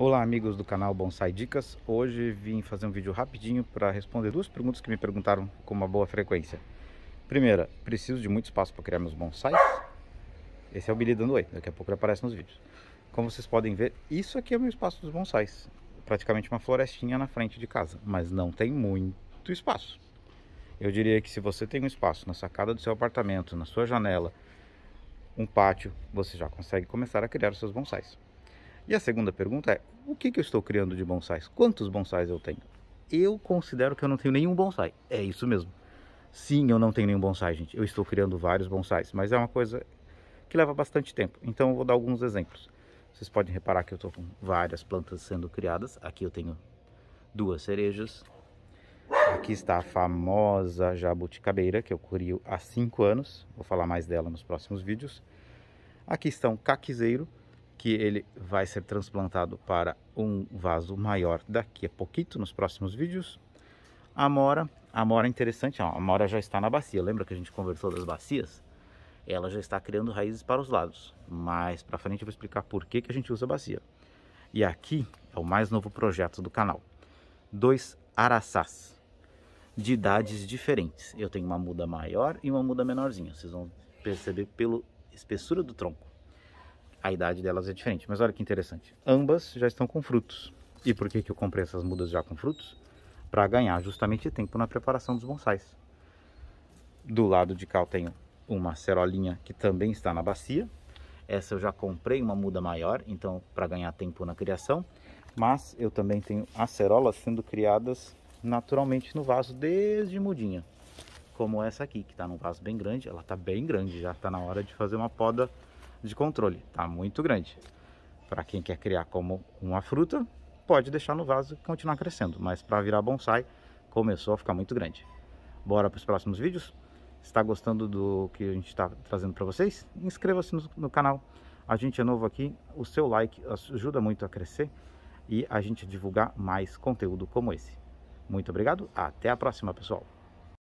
Olá amigos do canal Bonsai Dicas, hoje vim fazer um vídeo rapidinho para responder duas perguntas que me perguntaram com uma boa frequência. Primeira, preciso de muito espaço para criar meus bonsais? Esse é o Billy dando oi, daqui a pouco ele aparece nos vídeos. Como vocês podem ver, isso aqui é o meu espaço dos bonsais, praticamente uma florestinha na frente de casa, mas não tem muito espaço. Eu diria que se você tem um espaço na sacada do seu apartamento, na sua janela, um pátio, você já consegue começar a criar os seus bonsais. E a segunda pergunta é: o que, que eu estou criando de bonsais? Quantos bonsais eu tenho? Eu considero que eu não tenho nenhum bonsai. É isso mesmo. Sim, eu não tenho nenhum bonsai, gente. Eu estou criando vários bonsais, mas é uma coisa que leva bastante tempo. Então eu vou dar alguns exemplos. Vocês podem reparar que eu estou com várias plantas sendo criadas. Aqui eu tenho duas cerejas. Aqui está a famosa jabuticabeira, que eu curio há 5 anos. Vou falar mais dela nos próximos vídeos. Aqui está um caquizeiro, que ele vai ser transplantado para um vaso maior daqui a pouquinho, nos próximos vídeos. A mora, a mora é interessante, a mora já está na bacia, lembra que a gente conversou das bacias? Ela já está criando raízes para os lados, mas para frente eu vou explicar por que, que a gente usa a bacia. E aqui é o mais novo projeto do canal. Dois araçás de idades diferentes. Eu tenho uma muda maior e uma muda menorzinha, vocês vão perceber pela espessura do tronco a idade delas é diferente. Mas olha que interessante, ambas já estão com frutos. E por que, que eu comprei essas mudas já com frutos? Para ganhar justamente tempo na preparação dos bonsais. Do lado de cá eu tenho uma cerolinha que também está na bacia. Essa eu já comprei uma muda maior, então para ganhar tempo na criação. Mas eu também tenho acerolas sendo criadas naturalmente no vaso desde mudinha. Como essa aqui, que está num vaso bem grande. Ela está bem grande, já está na hora de fazer uma poda de controle. Tá muito grande. Para quem quer criar como uma fruta, pode deixar no vaso e continuar crescendo. Mas para virar bonsai, começou a ficar muito grande. Bora para os próximos vídeos? Está gostando do que a gente está trazendo para vocês? Inscreva-se no, no canal. A gente é novo aqui, o seu like ajuda muito a crescer e a gente divulgar mais conteúdo como esse. Muito obrigado, até a próxima, pessoal!